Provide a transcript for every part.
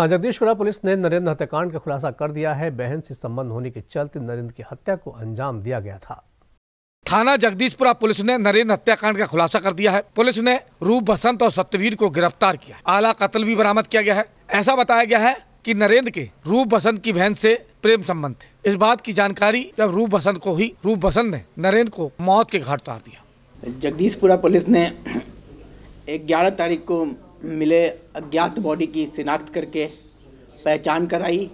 हाँ जगदीशपुरा पुलिस ने नरेंद्र हत्याकांड का खुलासा कर दिया है बहन से संबंध होने के चलते नरेंद्र की हत्या को अंजाम दिया गया था थाना जगदीशपुरा पुलिस ने नरेंद्र हत्याकांड का खुलासा कर दिया है पुलिस ने रूप बसंत और सत्यवीर को गिरफ्तार किया आला कत्ल भी बरामद किया गया है ऐसा बताया गया है कि नरेंद्र के रूप बसंत की बहन से प्रेम संबंध थे इस बात की जानकारी जब रूप बसंत को ही रूप बसंत ने नरेंद्र को मौत के घाट उतार दिया जगदीशपुरा पुलिस ने ग्यारह तारीख को मिले अज्ञात बॉडी की शिनाख्त करके पहचान कराई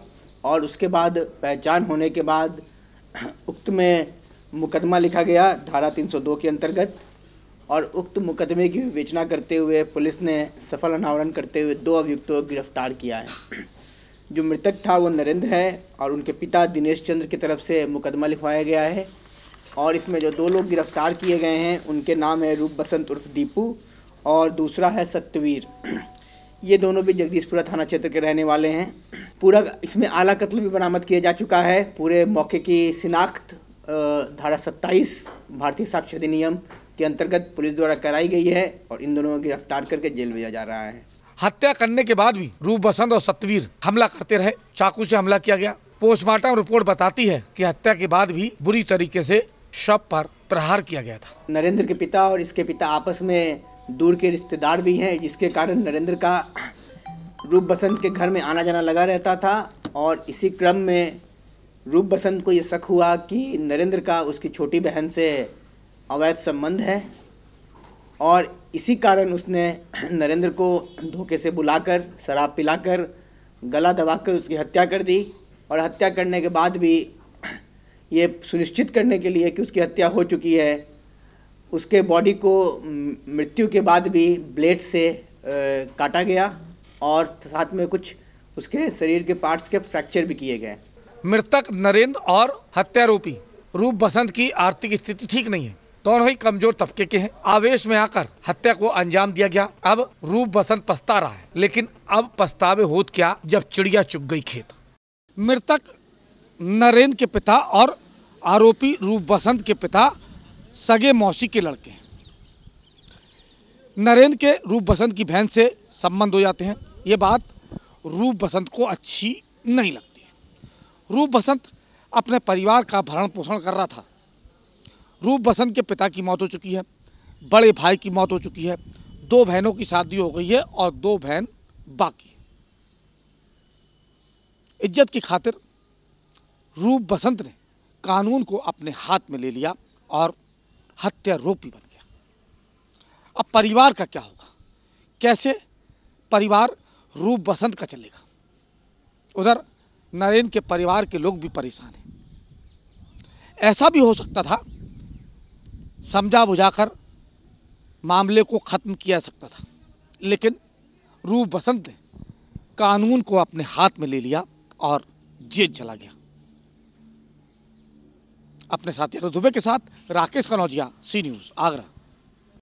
और उसके बाद पहचान होने के बाद उक्त में मुकदमा लिखा गया धारा 302 के अंतर्गत और उक्त मुकदमे की विवेचना करते हुए पुलिस ने सफल अनावरण करते हुए दो अभियुक्तों को गिरफ्तार किया है जो मृतक था वो नरेंद्र है और उनके पिता दिनेश चंद्र की तरफ से मुकदमा लिखवाया गया है और इसमें जो दो लोग गिरफ्तार किए गए हैं उनके नाम है रूप बसंत उर्फ दीपू और दूसरा है सत्यवीर ये दोनों भी जगदीशपुरा थाना क्षेत्र के रहने वाले हैं पूरा इसमें आला कत्ल भी बरामद किया जा चुका है पूरे मौके की शिनाख्त धारा सत्ताईस भारतीय साक्ष्य अधिनियम के अंतर्गत पुलिस द्वारा कराई गई है और इन दोनों को गिरफ्तार करके जेल भेजा जा रहा है हत्या करने के बाद भी रूप बसंत और सत्यवीर हमला करते रहे चाकू से हमला किया गया पोस्टमार्टम रिपोर्ट बताती है कि हत्या के बाद भी बुरी तरीके से शव पर प्रहार किया गया था नरेंद्र के पिता और इसके पिता आपस में दूर के रिश्तेदार भी हैं जिसके कारण नरेंद्र का रूप बसंत के घर में आना जाना लगा रहता था और इसी क्रम में रूप बसंत को ये शक हुआ कि नरेंद्र का उसकी छोटी बहन से अवैध संबंध है और इसी कारण उसने नरेंद्र को धोखे से बुलाकर शराब पिलाकर गला दबाकर उसकी हत्या कर दी और हत्या करने के बाद भी ये सुनिश्चित करने के लिए कि उसकी हत्या हो चुकी है उसके बॉडी को मृत्यु के बाद भी ब्लेड से काटा गया और साथ में कुछ उसके शरीर के पार्ट्स के फ्रैक्चर भी किए गए मृतक नरेंद्र और हत्यारोपी रूप बसंत की आर्थिक स्थिति ठीक नहीं है दोनों ही कमजोर तबके के हैं आवेश में आकर हत्या को अंजाम दिया गया अब रूप बसंत पछता रहा है लेकिन अब पछतावे होत क्या जब चिड़िया चुग गई खेत मृतक नरेंद्र के पिता और आरोपी रूप बसंत के पिता सगे मौसी के लड़के हैं नरेंद्र के रूप बसंत की बहन से संबंध हो जाते हैं ये बात रूप बसंत को अच्छी नहीं लगती रूप बसंत अपने परिवार का भरण पोषण कर रहा था रूप बसंत के पिता की मौत हो चुकी है बड़े भाई की मौत हो चुकी है दो बहनों की शादी हो गई है और दो बहन बाकी इज्जत की खातिर रूप बसंत ने कानून को अपने हाथ में ले लिया और हत्यारोपी बन गया अब परिवार का क्या होगा कैसे परिवार रूप बसंत का चलेगा उधर नरेंद्र के परिवार के लोग भी परेशान हैं ऐसा भी हो सकता था समझा बुझाकर मामले को ख़त्म किया सकता था लेकिन रूप बसंत ने कानून को अपने हाथ में ले लिया और जेल चला गया अपने साथी दुबे के साथ राकेश कनौजिया सी न्यूज़ आगरा